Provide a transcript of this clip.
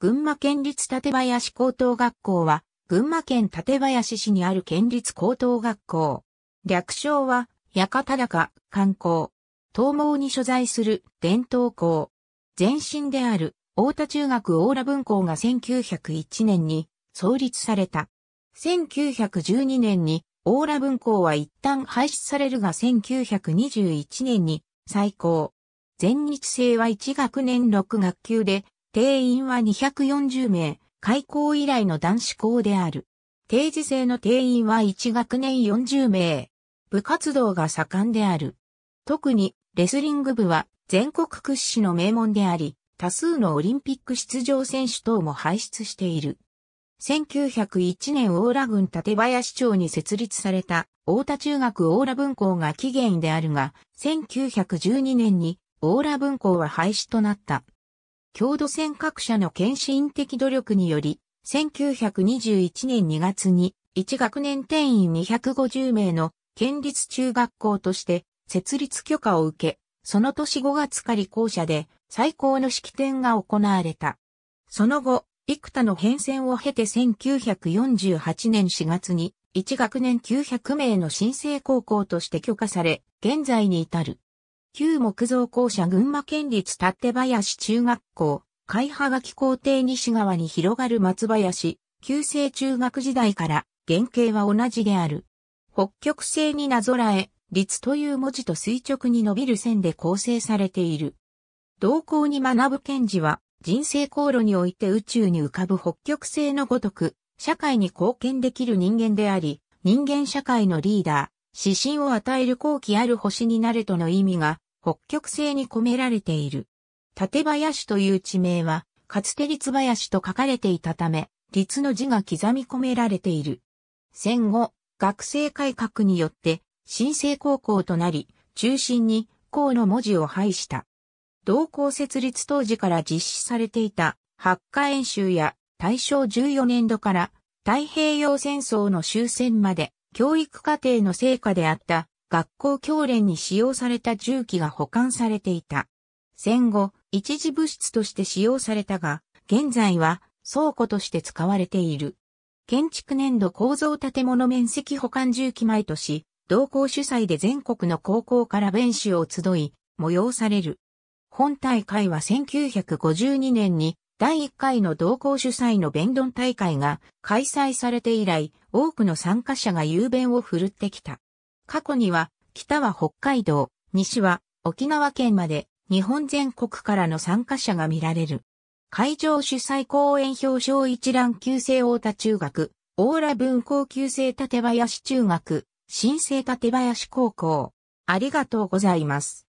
群馬県立館林高等学校は、群馬県館林市にある県立高等学校。略称は、八方高、観光。東毛に所在する伝統校。前身である、大田中学大良分校が1901年に創立された。1912年に、大良分校は一旦廃止されるが1921年に再校。全日制は1学年6学級で定員は240名、開校以来の男子校である。定時制の定員は1学年40名。部活動が盛んである。特にレスリング部は全国屈指の名門であり、多数のオリンピック出場選手等も輩出している。1901年大良郡立林町に設立された大田中学大良分校が起源であるが、1912年に大良分校は廃止となった。郷土船各社の献身的努力により、1921年2月に1学年定員250名の県立中学校として設立許可を受け、その年5月かり校舎で最高の式典が行われた。その後、幾多の変遷を経て1948年4月に1学年900名の新生高校として許可され、現在に至る。旧木造校舎群馬県立立林中学校、海葉垣校庭西側に広がる松林、旧制中学時代から原型は同じである。北極星になぞらえ、立という文字と垂直に伸びる線で構成されている。同校に学ぶ賢治は、人生航路において宇宙に浮かぶ北極星のごとく、社会に貢献できる人間であり、人間社会のリーダー、指針を与える後期ある星になるとの意味が北極星に込められている。立林という地名は、かつて立林と書かれていたため、立の字が刻み込められている。戦後、学生改革によって、新生高校となり、中心に、校の文字を配した。同校設立当時から実施されていた、発火演習や、大正14年度から、太平洋戦争の終戦まで、教育課程の成果であった学校教練に使用された銃器が保管されていた。戦後、一時物質として使用されたが、現在は倉庫として使われている。建築年度構造建物面積保管重機毎年、同校主催で全国の高校から弁士を集い、催される。本大会は1952年に第1回の同行主催の弁論大会が開催されて以来、多くの参加者が雄弁を振るってきた。過去には、北は北海道、西は沖縄県まで日本全国からの参加者が見られる。会場主催公演表彰一覧旧制大田中学、大浦文校旧制立林中学、新生立林高校。ありがとうございます。